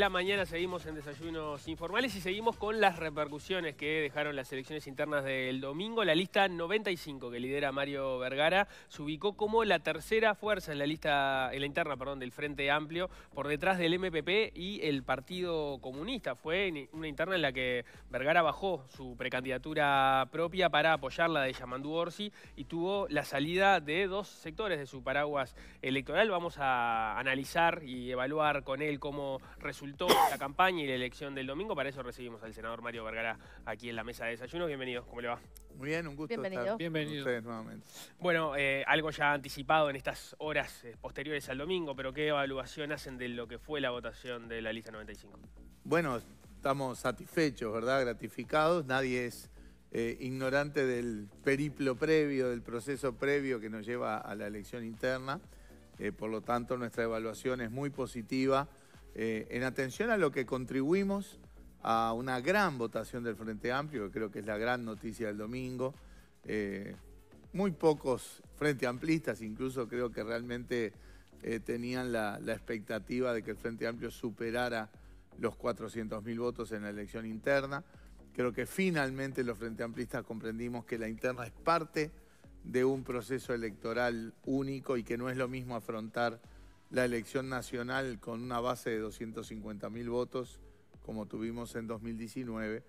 la mañana seguimos en desayunos informales y seguimos con las repercusiones que dejaron las elecciones internas del domingo. La lista 95 que lidera Mario Vergara se ubicó como la tercera fuerza en la lista la interna, perdón, del Frente Amplio por detrás del MPP y el Partido Comunista. Fue una interna en la que Vergara bajó su precandidatura propia para apoyar la de Yamandú Orsi y tuvo la salida de dos sectores de su paraguas electoral. Vamos a analizar y evaluar con él cómo resultó la campaña y la elección del domingo. Para eso recibimos al senador Mario Vergara aquí en la mesa de desayuno. Bienvenidos, ¿cómo le va? Muy bien, un gusto Bienvenido. estar Bienvenido. nuevamente. Bueno, eh, algo ya anticipado en estas horas eh, posteriores al domingo, pero ¿qué evaluación hacen de lo que fue la votación de la lista 95? Bueno, estamos satisfechos, ¿verdad? Gratificados. Nadie es eh, ignorante del periplo previo, del proceso previo que nos lleva a la elección interna. por lo tanto, nuestra evaluación es muy positiva eh, en atención a lo que contribuimos a una gran votación del Frente Amplio, que creo que es la gran noticia del domingo. Eh, muy pocos Frente Amplistas, incluso creo que realmente eh, tenían la, la, expectativa de que el Frente Amplio superara los 400.000 votos en la elección interna. Creo que finalmente los Frente Amplistas comprendimos que la interna es parte de un proceso electoral único y que no es lo mismo afrontar la elección nacional con una base de 250.000 votos, como tuvimos en 2019,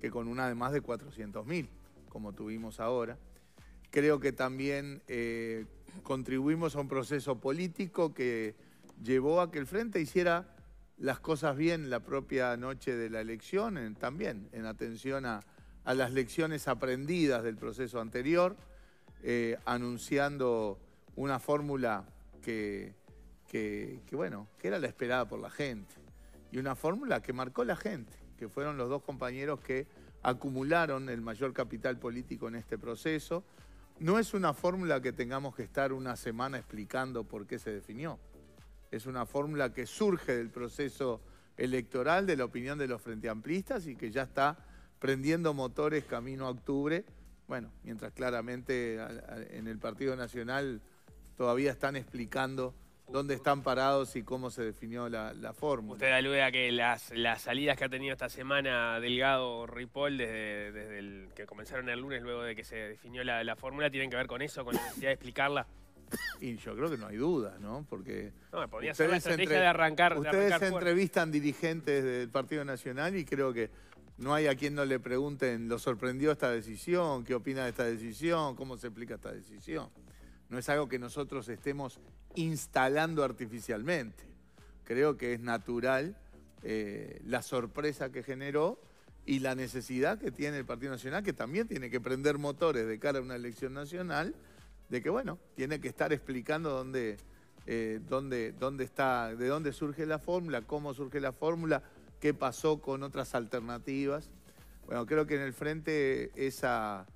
que con una de más de 400.000, como tuvimos ahora. Creo que también eh, contribuimos a un proceso político que llevó a que el Frente hiciera las cosas bien la propia noche de la elección, también en atención a, las lecciones aprendidas del proceso anterior, eh, anunciando una fórmula que que, bueno, que era la esperada por la gente. Y una fórmula que marcó la gente, que fueron los dos compañeros que acumularon el mayor capital político en este proceso. No es una fórmula que tengamos que estar una semana explicando por qué se definió. Es una fórmula que surge del proceso electoral, de la opinión de los frente amplistas y que ya está prendiendo motores camino a octubre. Bueno, mientras claramente en el Partido Nacional todavía están explicando dónde están parados y cómo se definió la, fórmula. Usted alude a que las, salidas que ha tenido esta semana Delgado Ripoll desde, el que comenzaron el lunes luego de que se definió la, fórmula tienen que ver con eso, con la necesidad de explicarla. Y yo creo que no hay duda, ¿no? Porque no, ser la de arrancar. Ustedes entrevistan dirigentes del Partido Nacional y creo que no hay a quien no le pregunten, ¿lo sorprendió esta decisión? ¿Qué opina de esta decisión? ¿Cómo se explica esta decisión? No es algo que nosotros estemos instalando artificialmente. Creo que es natural eh, la sorpresa que generó y la necesidad que tiene el Partido Nacional, que también tiene que prender motores de cara a una elección nacional, de que, bueno, tiene que estar explicando dónde, eh, dónde, dónde está, de dónde surge la fórmula, cómo surge la fórmula, qué pasó con otras alternativas. Bueno, creo que en el frente esa,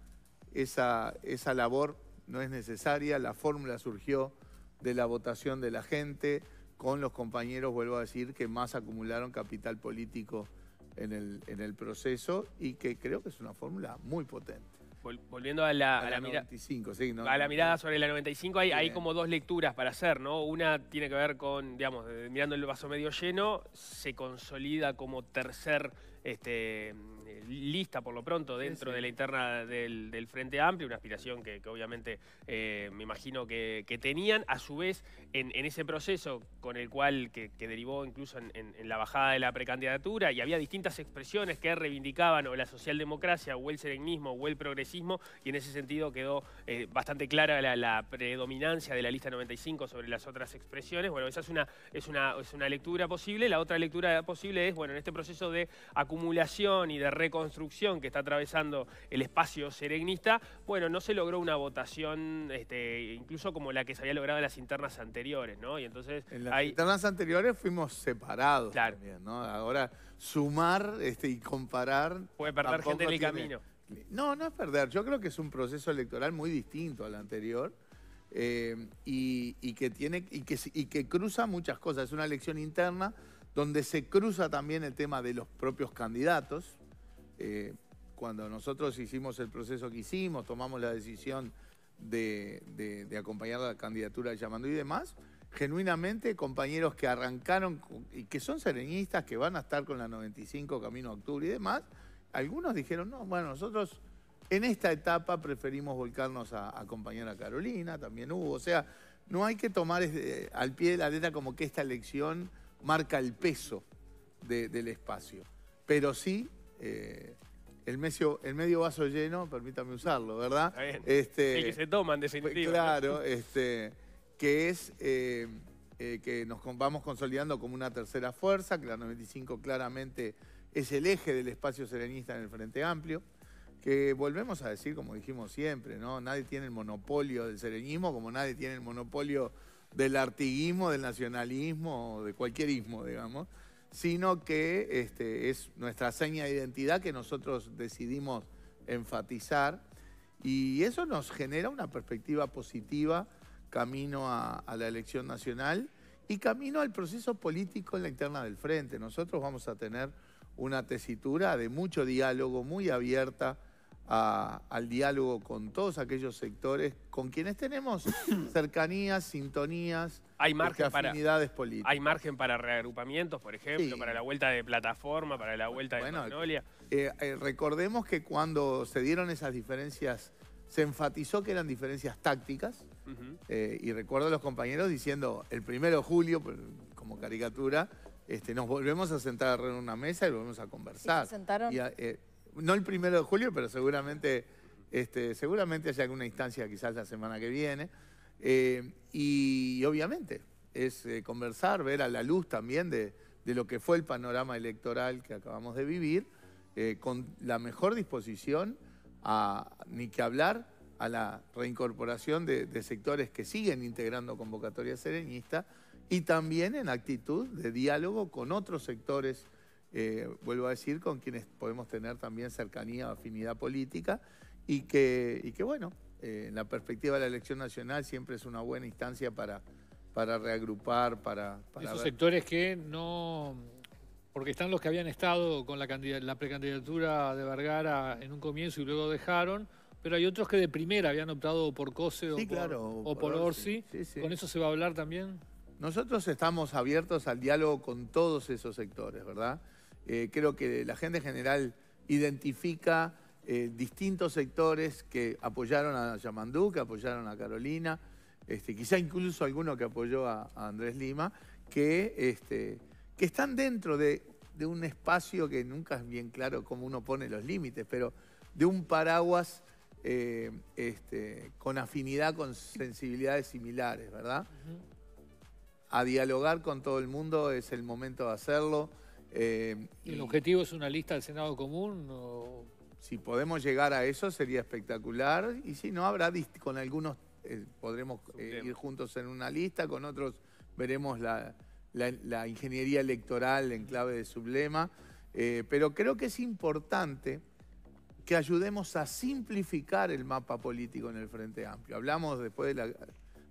esa, esa labor no es necesaria, la fórmula surgió de la votación de la gente con los compañeros, vuelvo a decir, que más acumularon capital político en el, en el proceso y que creo que es una fórmula muy potente. Volviendo a la, a no, a la mirada sobre la 95, hay, hay, como dos lecturas para hacer, ¿no? Una tiene que ver con, digamos, mirando el vaso medio lleno, se consolida como tercer este, lista por lo pronto dentro de la interna del, Frente Amplio, una aspiración que, obviamente eh, me imagino que, tenían, a su vez en, ese proceso con el cual que, derivó incluso en, la bajada de la precandidatura y había distintas expresiones que reivindicaban o la socialdemocracia o el serenismo o el progresismo y en ese sentido quedó eh, bastante clara la, predominancia de la lista 95 sobre las otras expresiones. Bueno, esa es una, es, es una lectura posible. La otra lectura posible es, bueno, en este proceso de acumulación y de construcción que está atravesando el espacio serenista, bueno, no se logró una votación este, incluso como la que se había logrado en las internas anteriores, ¿no? Y entonces... En las internas anteriores fuimos separados Ahora sumar este, y comparar... Puede perder gente en el camino. No, no es perder. Yo creo que es un proceso electoral muy distinto al anterior. Eh, y, que tiene, y que cruza muchas cosas. Es una elección interna donde se cruza también el tema de los propios candidatos, eh, cuando nosotros hicimos el proceso que hicimos, tomamos la decisión de, acompañar la candidatura de Yamandú y demás, genuinamente compañeros que arrancaron y que son serenistas, que van a estar con la 95 camino a octubre y demás, algunos dijeron, no, bueno, nosotros en esta etapa preferimos volcarnos a, acompañar a Carolina, también hubo, o sea, no hay que tomar este, al pie de la letra como que esta elección marca el peso del espacio, pero sí eh, el, medio, el medio vaso lleno, permítame usarlo, ¿verdad? Este, que se toman, definitivamente. Claro, este, que es eh, eh, que nos vamos consolidando como una tercera fuerza, que la 95 claramente es el eje del espacio serenista en el Frente Amplio, que volvemos a decir, como dijimos siempre, ¿no? Nadie tiene el monopolio del serenismo como nadie tiene el monopolio del artiguismo, del nacionalismo, de cualquier ismo, digamos sino que este, es nuestra seña de identidad que nosotros decidimos enfatizar y eso nos genera una perspectiva positiva camino a, a, la elección nacional y camino al proceso político en la interna del frente. Nosotros vamos a tener una tesitura de mucho diálogo, muy abierta, al diálogo con todos aquellos sectores con quienes tenemos cercanías, sintonías, hay margen este, afinidades políticas. Hay margen para reagrupamientos, por ejemplo, para la vuelta de plataforma, para la vuelta de Magnolia. Eh, eh, recordemos que cuando se dieron esas diferencias, se enfatizó que eran diferencias tácticas. Eh, y recuerdo a los compañeros diciendo, el primero de julio, como caricatura, este, nos volvemos a sentar en una mesa y volvemos a conversar. ¿Y se sentaron no el primero de julio, pero seguramente, este, seguramente haya alguna instancia quizás la semana que viene. Eh, y, obviamente es eh, conversar, ver a la luz también de, lo que fue el panorama electoral que acabamos de vivir, eh, con la mejor disposición a ni que hablar a la reincorporación de, sectores que siguen integrando convocatoria serenista y también en actitud de diálogo con otros sectores eh, vuelvo a decir, con quienes podemos tener también cercanía o afinidad política y que, que bueno, eh, en la perspectiva de la elección nacional siempre es una buena instancia para, para reagrupar, para... Esos sectores que no... Porque están los que habían estado con la, precandidatura de Vergara en un comienzo y luego dejaron, pero hay otros que de primera habían optado por Cose o, por, Orsi. ¿Con eso se va a hablar también? Nosotros estamos abiertos al diálogo con todos esos sectores, ¿verdad? Eh, creo que la gente general identifica eh, distintos sectores que apoyaron a Yamandú, que apoyaron a Carolina, este, quizá incluso alguno que apoyó a, Andrés Lima, que, este, están dentro de, un espacio que nunca es bien claro cómo uno pone los límites, pero de un paraguas eh, este, con afinidad, con sensibilidades similares, ¿verdad? A dialogar con todo el mundo es el momento de hacerlo. Eh, ¿Y el objetivo es una lista del Senado común? Si podemos llegar a eso sería espectacular. Y si no, habrá con algunos eh, podremos eh, ir juntos en una lista, con otros veremos la, ingeniería electoral en clave de sublema. pero creo que es importante que ayudemos a simplificar el mapa político en el Frente Amplio. Hablamos después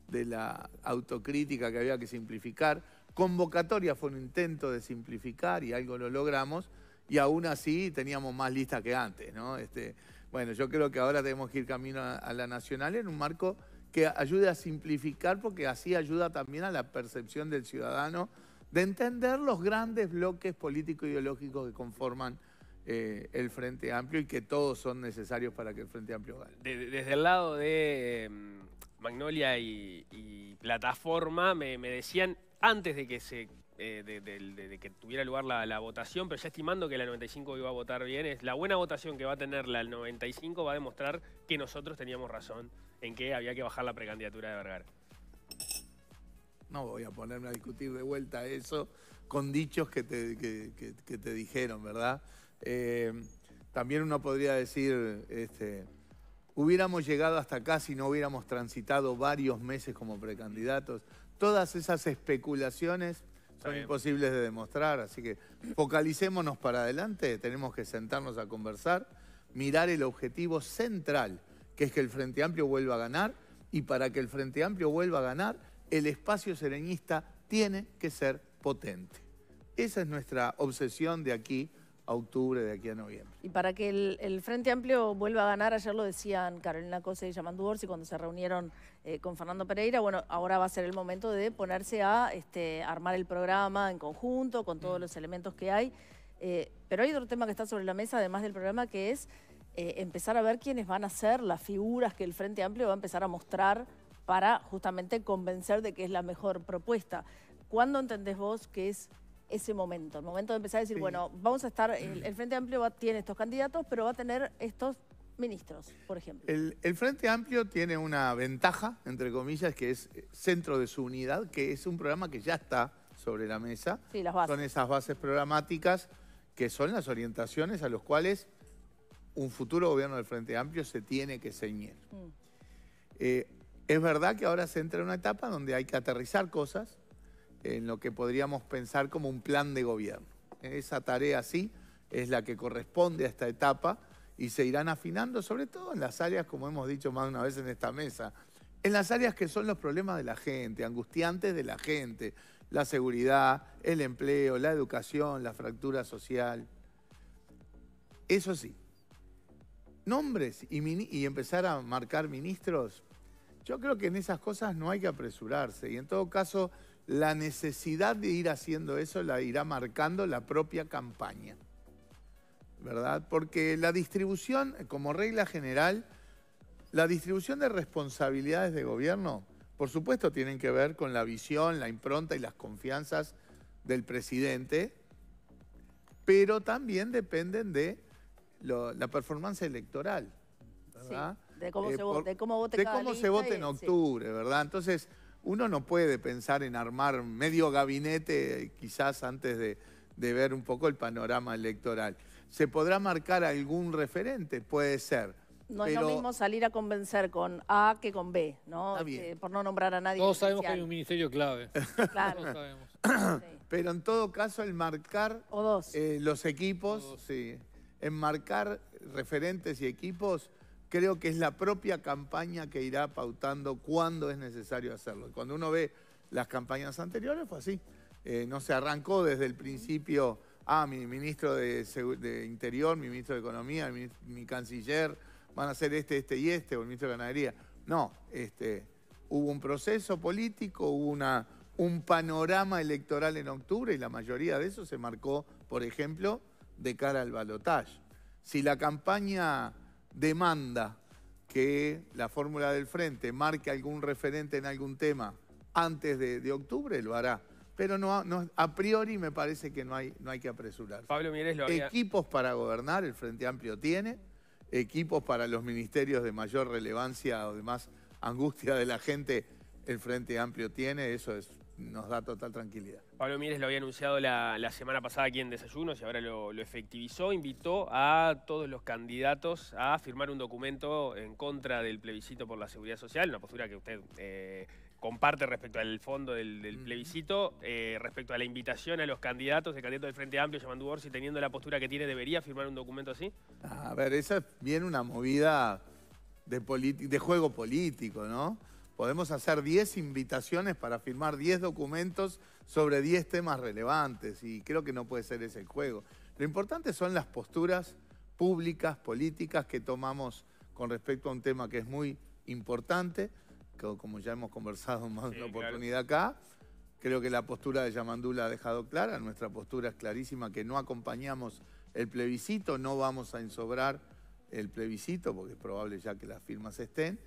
de la autocrítica que había que simplificar convocatoria fue un intento de simplificar y algo lo logramos, y aún así teníamos más lista que antes, ¿no? Este, bueno, yo creo que ahora tenemos que ir camino a, la nacional en un marco que ayude a simplificar, porque así ayuda también a la percepción del ciudadano de entender los grandes bloques político-ideológicos que conforman eh, el Frente Amplio y que todos son necesarios para que el Frente Amplio gane. desde el lado de em, Magnolia y, Plataforma me decían antes de que se eh, de, que tuviera lugar la, votación, pero ya estimando que la 95 iba a votar bien, es la buena votación que va a tener la 95 va a demostrar que nosotros teníamos razón en que había que bajar la precandidatura de Vergara. No voy a ponerme a discutir de vuelta eso con dichos que te, dijeron, ¿verdad? Eh, también uno podría decir, este, hubiéramos llegado hasta acá si no hubiéramos transitado varios meses como precandidatos todas esas especulaciones son imposibles de demostrar, así que focalicémonos para adelante, tenemos que sentarnos a conversar, mirar el objetivo central, que es que el Frente Amplio vuelva a ganar, y para que el Frente Amplio vuelva a ganar, el espacio sereñista tiene que ser potente. Esa es nuestra obsesión de aquí octubre, de aquí a noviembre. Y para que el, Frente Amplio vuelva a ganar, ayer lo decían Carolina Cose y Yamandu Orsi cuando se reunieron eh, con Fernando Pereira, bueno, ahora va a ser el momento de ponerse a este, armar el programa en conjunto, con todos mm. los elementos que hay. Eh, pero hay otro tema que está sobre la mesa, además del programa, que es eh, empezar a ver quiénes van a ser las figuras que el Frente Amplio va a empezar a mostrar para justamente convencer de que es la mejor propuesta. ¿Cuándo entendés vos que es ese momento, el momento de empezar a decir, bueno, vamos a estar, el, Frente Amplio tiene estos candidatos, pero va a tener estos ministros, por ejemplo. El, Frente Amplio tiene una ventaja, entre comillas, que es eh, Centro de su Unidad, que es un programa que ya está sobre la mesa. Son esas bases programáticas que son las orientaciones a los cuales un futuro gobierno del Frente Amplio se tiene que ceñir. Mm. Eh, es verdad que ahora se entra en una etapa donde hay que aterrizar cosas, en lo que podríamos pensar como un plan de gobierno. Esa tarea sí es la que corresponde a esta etapa y se irán afinando, sobre todo en las áreas, como hemos dicho más de una vez en esta mesa, en las áreas que son los problemas de la gente, angustiantes de la gente, la seguridad, el empleo, la educación, la fractura social. Eso sí, nombres y, y, empezar a marcar ministros, yo creo que en esas cosas no hay que apresurarse y en todo caso la necesidad de ir haciendo eso la irá marcando la propia campaña. ¿Verdad? Porque la distribución, como regla general, la distribución de responsabilidades de gobierno, por supuesto, tienen que ver con la visión, la impronta y las confianzas del presidente, pero también dependen de la performance electoral, ¿verdad? de cómo, eh, se, cómo vote, cómo se vote en octubre, ¿verdad? Entonces, uno no puede pensar en armar medio gabinete quizás antes de, ver un poco el panorama electoral. ¿Se podrá marcar algún referente? Puede ser. No es lo mismo salir a convencer con A que con B, ¿no? Este, por no nombrar a nadie. Todos sabemos que hay un ministerio clave. Claro. Pero en todo caso, el marcar eh, los equipos, sí. En marcar referentes y equipos creo que es la propia campaña que irá pautando cuándo es necesario hacerlo. Cuando uno ve las campañas anteriores fue así. Eh, no se arrancó desde el principio, ah, mi ministro de, Interior, mi ministro de Economía, mi, canciller, van a ser este, este y este, o el ministro de Ganadería. No, este, hubo un proceso político, hubo una, un panorama electoral en octubre y la mayoría de eso se marcó, por ejemplo, de cara al balotaje. Si la campaña demanda que la fórmula del frente marque algún referente en algún tema antes de, octubre, lo hará. Pero no, a priori me parece que no hay, no hay que apresurar. Pablo Equipos para gobernar, el Frente Amplio tiene, equipos para los ministerios de mayor relevancia o de más angustia de la gente, el Frente Amplio tiene, eso es nos da total tranquilidad. Pablo Mieres lo había anunciado la, semana pasada aquí en Desayunos y ahora lo, efectivizó. Invitó a todos los candidatos a firmar un documento en contra del plebiscito por la seguridad social, una postura que usted eh, comparte respecto al fondo del, plebiscito, eh, respecto a la invitación a los candidatos, el candidato del Frente Amplio, Yamandu Borsi, teniendo la postura que tiene, ¿debería firmar un documento así? A ver, esa viene una movida de juego político, ¿no? podemos hacer 10 invitaciones para firmar 10 documentos sobre 10 temas relevantes y creo que no puede ser ese el juego. Lo importante son las posturas públicas, políticas que tomamos con respecto a un tema que es muy importante, como ya hemos conversado más de una oportunidad acá. Creo que la postura de Yamandula ha dejado clara, nuestra postura es clarísima, que no acompañamos el plebiscito, no vamos a ensobrar el plebiscito, porque es probable ya que las firmas estén.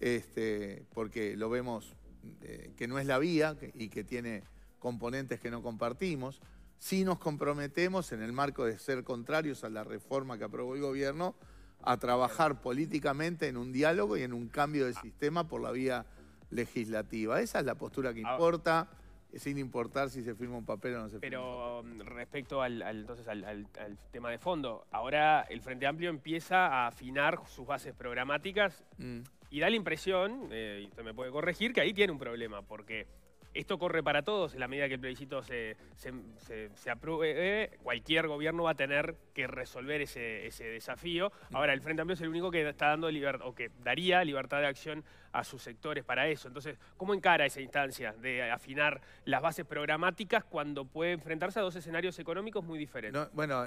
Este, porque lo vemos eh, que no es la vía y que tiene componentes que no compartimos. si nos comprometemos, en el marco de ser contrarios a la reforma que aprobó el gobierno, a trabajar políticamente en un diálogo y en un cambio de sistema por la vía legislativa. Esa es la postura que importa sin importar si se firma un papel o no se firma. Pero um, respecto al, entonces, al, tema de fondo, ahora el Frente Amplio empieza a afinar sus bases programáticas. Mm. Y da la impresión, eh, y usted me puede corregir, que ahí tiene un problema, porque esto corre para todos. En la medida que el plebiscito se, se, apruebe, cualquier gobierno va a tener que resolver ese, desafío. Ahora, el Frente Amplio es el único que está dando libertad, o que daría libertad de acción a sus sectores para eso. Entonces, ¿cómo encara esa instancia de afinar las bases programáticas cuando puede enfrentarse a dos escenarios económicos muy diferentes? bueno,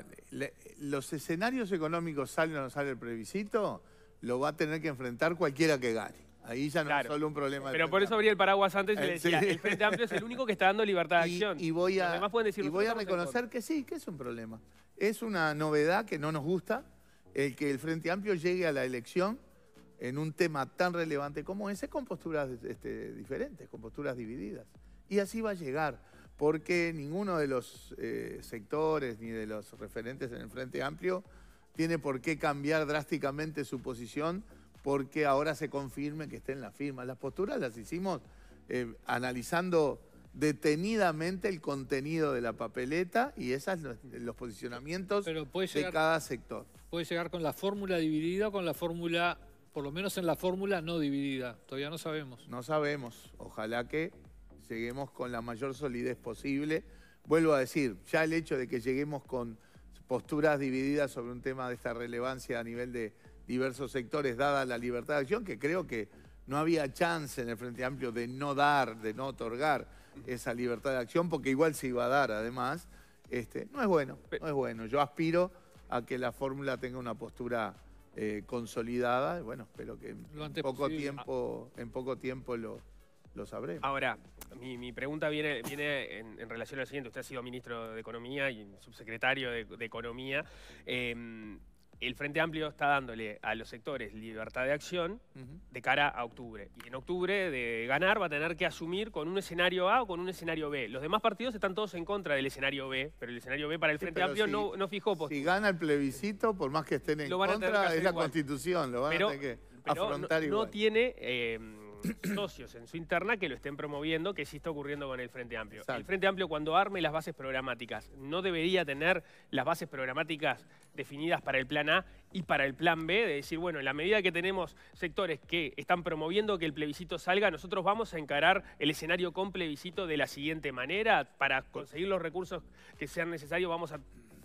los escenarios económicos salen o no sale el plebiscito lo va a tener que enfrentar cualquiera que gane. Ahí ya no es solo un problema. Pero por eso abría el paraguas antes y le eh, decía, el Frente Amplio es el único que está dando libertad de acción. Y, voy a, reconocer que sí, que es un problema. Es una novedad que no nos gusta el que el Frente Amplio llegue a la elección en un tema tan relevante como ese con posturas este, diferentes, con posturas divididas. Y así va a llegar, porque ninguno de los eh, sectores ni de los referentes en el Frente Amplio tiene por qué cambiar drásticamente su posición porque ahora se confirme que esté en la firma. Las posturas las hicimos eh, analizando detenidamente el contenido de la papeleta y esos los, posicionamientos de cada sector. Puede llegar con la fórmula dividida o con la fórmula, por lo menos en la fórmula no dividida. Todavía no sabemos. No sabemos. Ojalá que lleguemos con la mayor solidez posible. Vuelvo a decir, ya el hecho de que lleguemos con posturas divididas sobre un tema de esta relevancia a nivel de diversos sectores, dada la libertad de acción, que creo que no había chance en el Frente Amplio de no dar, de no otorgar esa libertad de acción, porque igual se iba a dar además. Este, no es bueno, no es bueno. Yo aspiro a que la fórmula tenga una postura eh, consolidada, bueno, espero que en poco, tiempo, en poco tiempo lo, lo sabré. Ahora, mi, pregunta viene, viene en, relación al siguiente. Usted ha sido ministro de Economía y subsecretario de, Economía. Eh, el Frente Amplio está dándole a los sectores libertad de acción de cara a octubre. Y en octubre, de ganar, va a tener que asumir con un escenario A o con un escenario B. Los demás partidos están todos en contra del escenario B, pero el escenario B para el Frente Amplio no, fijó Si gana el plebiscito, por más que estén en contra, es la Constitución, lo van a tener que afrontar no, igual. No tiene... Eh, socios en su interna que lo estén promoviendo, que sí está ocurriendo con el Frente Amplio. El Frente Amplio cuando arme las bases programáticas, no debería tener las bases programáticas definidas para el plan A y para el plan B, de decir, bueno, en la medida que tenemos sectores que están promoviendo que el plebiscito salga, nosotros vamos a encarar el escenario con plebiscito de la siguiente manera, para conseguir los recursos que sean necesarios vamos a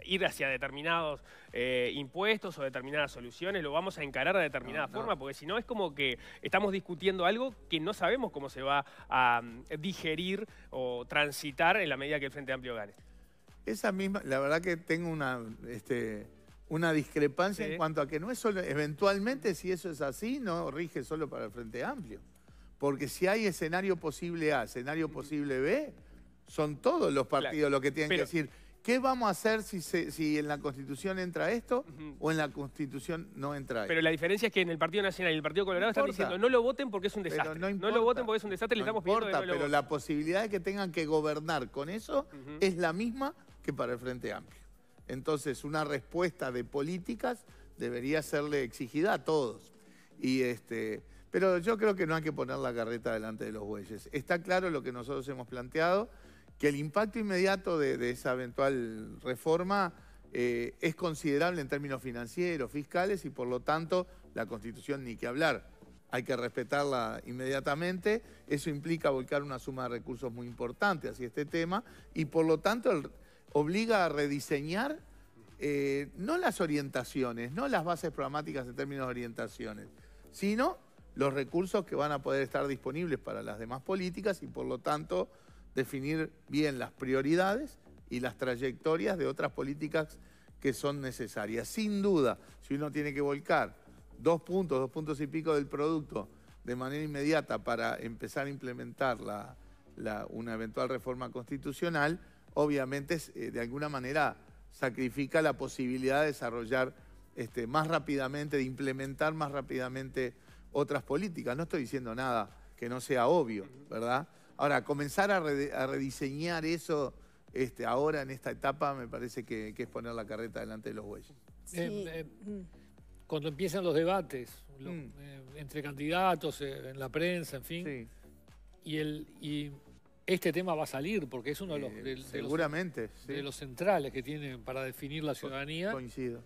ir hacia determinados eh, impuestos o determinadas soluciones, lo vamos a encarar de determinada forma, porque si no es como que estamos discutiendo algo que no sabemos cómo se va a mm, digerir o transitar en la medida que el Frente Amplio gane. Esa misma, la verdad que tengo una, este, una discrepancia en cuanto a que no es solo, eventualmente si eso es así, no rige solo para el Frente Amplio. Porque si hay escenario posible A, escenario posible B, son todos los partidos los que tienen que decir ¿Qué vamos a hacer si, en la Constitución entra esto o en la Constitución no entra esto? Pero la diferencia es que en el Partido Nacional y el Partido Colorado están diciendo no lo voten porque es un desastre. no, lo voten porque es un desastre, le estamos Pero la posibilidad de que tengan que gobernar con eso es la misma que para el Frente Amplio. Entonces, una respuesta de políticas debería serle exigida a todos. Y este, pero yo creo que no hay que poner la carreta delante de los bueyes. Está claro lo que nosotros hemos planteado que el impacto inmediato de, esa eventual reforma eh, es considerable en términos financieros, fiscales y por lo tanto la Constitución ni que hablar. Hay que respetarla inmediatamente. Eso implica volcar una suma de recursos muy importante hacia este tema y por lo tanto obliga a rediseñar eh, no las orientaciones, no las bases programáticas en términos de orientaciones, sino los recursos que van a poder estar disponibles para las demás políticas y por lo tanto definir bien las prioridades y las trayectorias de otras políticas que son necesarias. Sin duda, si uno tiene que volcar dos puntos, dos puntos y pico del producto de manera inmediata para empezar a implementar la, una eventual reforma constitucional, obviamente eh, de alguna manera sacrifica la posibilidad de desarrollar este, más rápidamente, de implementar más rápidamente otras políticas. No estoy diciendo nada que no sea obvio, ¿verdad? Ahora, comenzar a, rediseñar eso este, ahora en esta etapa me parece que, es poner la carreta delante de los bueyes. Eh, eh, cuando empiezan los debates mm. eh, entre candidatos, en la prensa, en fin, y, el, y este tema va a salir porque es uno de los, seguramente, centrales que tienen para definir la ciudadanía. Coincido.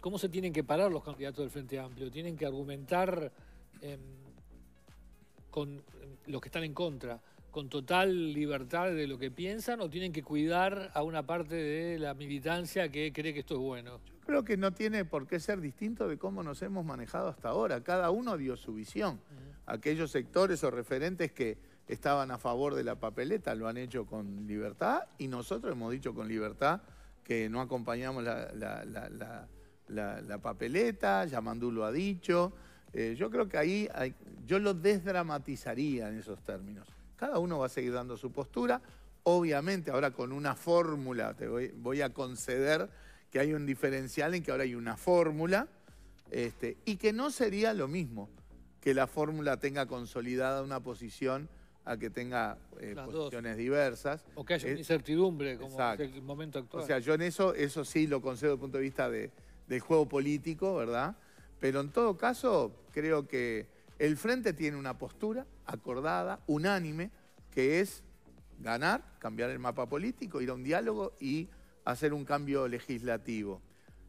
¿Cómo se tienen que parar los candidatos del Frente Amplio? ¿Tienen que argumentar em, con los que están en contra, con total libertad de lo que piensan o tienen que cuidar a una parte de la militancia que cree que esto es bueno? Yo creo que no tiene por qué ser distinto de cómo nos hemos manejado hasta ahora. Cada uno dio su visión. Aquellos sectores o referentes que estaban a favor de la papeleta lo han hecho con libertad y nosotros hemos dicho con libertad que no acompañamos la, papeleta, Yamandú lo ha dicho. Eh, yo creo que ahí yo lo desdramatizaría en esos términos. Cada uno va a seguir dando su postura, obviamente ahora con una fórmula, te voy, a conceder que hay un diferencial en que ahora hay una fórmula, este, y que no sería lo mismo que la fórmula tenga consolidada una posición a que tenga eh, posiciones diversas. O que haya eh, incertidumbre, como el momento actual. O sea, yo en eso, eso sí lo concedo desde el punto de vista del juego político, ¿verdad? Pero en todo caso, creo que el frente tiene una postura acordada, unánime, que es ganar, cambiar el mapa político, ir a un diálogo y hacer un cambio legislativo.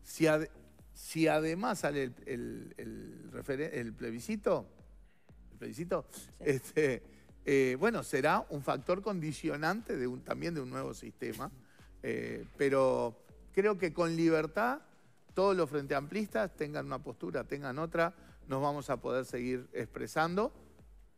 Si, además sale el, el, plebiscito, este, eh, bueno, será un factor condicionante también de un nuevo sistema, eh, pero creo que con libertad todos los frente amplistas tengan una postura, tengan otra, nos vamos a poder seguir expresando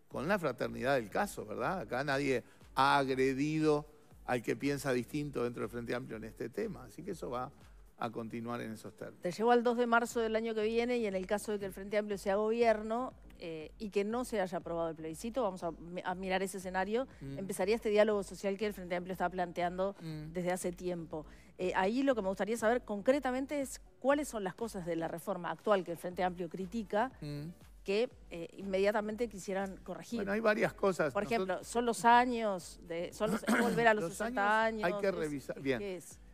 con la fraternidad del caso, ¿verdad? Acá nadie ha agredido al que piensa distinto dentro del Frente Amplio en este tema, así que eso va a continuar en esos términos. Te llevo al 2 de marzo del año que viene y en el caso de que el Frente Amplio sea gobierno eh, y que no se haya aprobado el plebiscito, vamos a, mirar ese escenario, mm. empezaría este diálogo social que el Frente Amplio está planteando mm. desde hace tiempo. Eh, ahí lo que me gustaría saber concretamente es cuáles son las cosas de la reforma actual que el Frente Amplio critica mm. que eh, inmediatamente quisieran corregir. Bueno, hay varias cosas. Por ejemplo, son los años, de, son volver a los, 60 años, Hay que revisar. Bien.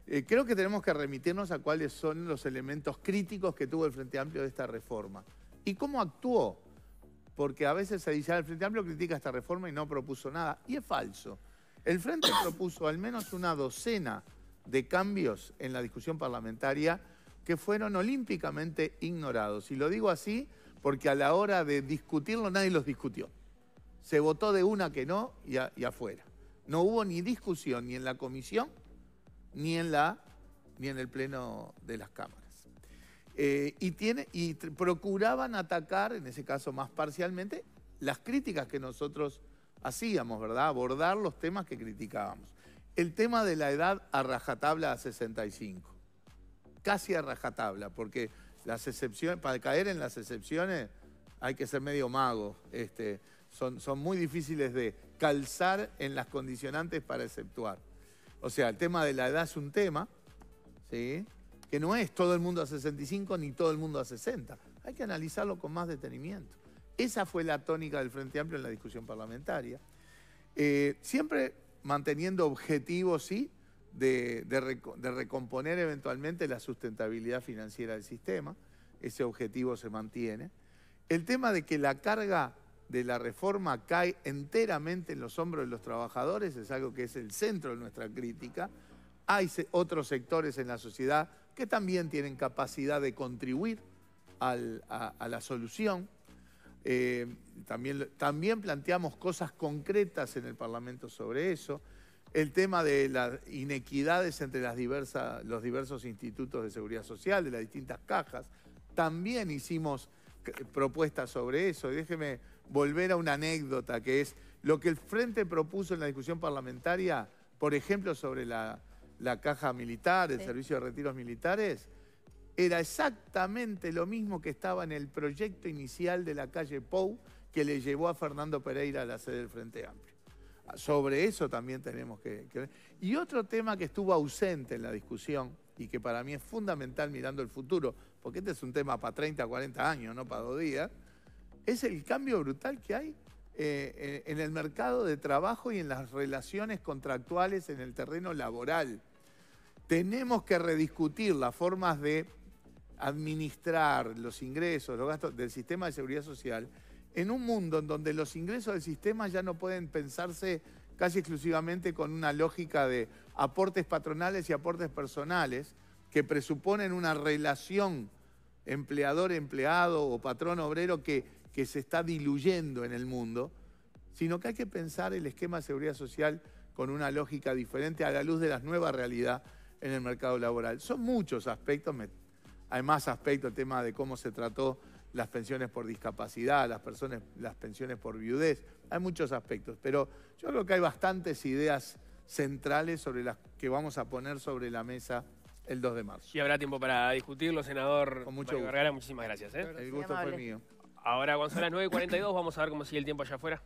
Eh, creo que tenemos que remitirnos a cuáles son los elementos críticos que tuvo el Frente Amplio de esta reforma y cómo actuó. Porque a veces se dice, ah, el Frente Amplio critica esta reforma y no propuso nada. Y es falso. El Frente propuso al menos una docena de cambios en la discusión parlamentaria que fueron olímpicamente ignorados. Y lo digo así porque a la hora de discutirlo nadie los discutió. Se votó de una que no y, afuera. No hubo ni discusión ni en la comisión ni en, la, ni en el pleno de las cámaras. Eh, y, y procuraban atacar, en ese caso más parcialmente, las críticas que nosotros hacíamos, ¿verdad? Abordar los temas que criticábamos el tema de la edad a rajatabla a 65. Casi a rajatabla, porque las excepciones, para caer en las excepciones hay que ser medio mago. Este, son, muy difíciles de calzar en las condicionantes para exceptuar. O sea, el tema de la edad es un tema, que no es todo el mundo a 65 ni todo el mundo a 60. Hay que analizarlo con más detenimiento. Esa fue la tónica del Frente Amplio en la discusión parlamentaria. Eh, siempre manteniendo objetivos, sí, de, recomponer eventualmente la sustentabilidad financiera del sistema. Ese objetivo se mantiene. El tema de que la carga de la reforma cae enteramente en los hombros de los trabajadores es algo que es el centro de nuestra crítica. Hay otros sectores en la sociedad que también tienen capacidad de contribuir a la solución eh, también, también planteamos cosas concretas en el Parlamento sobre eso. El tema de las inequidades entre las los diversos institutos de seguridad social, de las distintas cajas. También hicimos eh, propuestas sobre eso. Y déjeme volver a una anécdota que es lo que el Frente propuso en la discusión parlamentaria, por ejemplo, sobre la, caja militar, el servicio de retiros militares, era exactamente lo mismo que estaba en el proyecto inicial de la calle Pou que le llevó a Fernando Pereira a la sede del Frente Amplio. Ah, sobre eso también tenemos que, ver. Y otro tema que estuvo ausente en la discusión y que para mí es fundamental mirando el futuro, porque este es un tema para 30, 40 años, no para dos días, es el cambio brutal que hay eh, eh, en el mercado de trabajo y en las relaciones contractuales en el terreno laboral. Tenemos que rediscutir las formas de administrar los ingresos, los gastos del sistema de seguridad social, en un mundo en donde los ingresos del sistema ya no pueden pensarse casi exclusivamente con una lógica de aportes patronales y aportes personales que presuponen una relación empleador-empleado o patrón-obrero que, se está diluyendo en el mundo, sino que hay que pensar el esquema de seguridad social con una lógica diferente a la luz de la nueva realidad en el mercado laboral. Son muchos aspectos, hay más aspectos, el tema de cómo se trató las pensiones por discapacidad, las, personas, las pensiones por viudez, hay muchos aspectos, pero yo creo que hay bastantes ideas centrales sobre las que vamos a poner sobre la mesa el 2 de marzo. Y habrá tiempo para discutirlo, senador Con mucho gusto. muchísimas gracias. ¿eh? El gusto fue mío. Ahora, las 9.42, vamos a ver cómo sigue el tiempo allá afuera.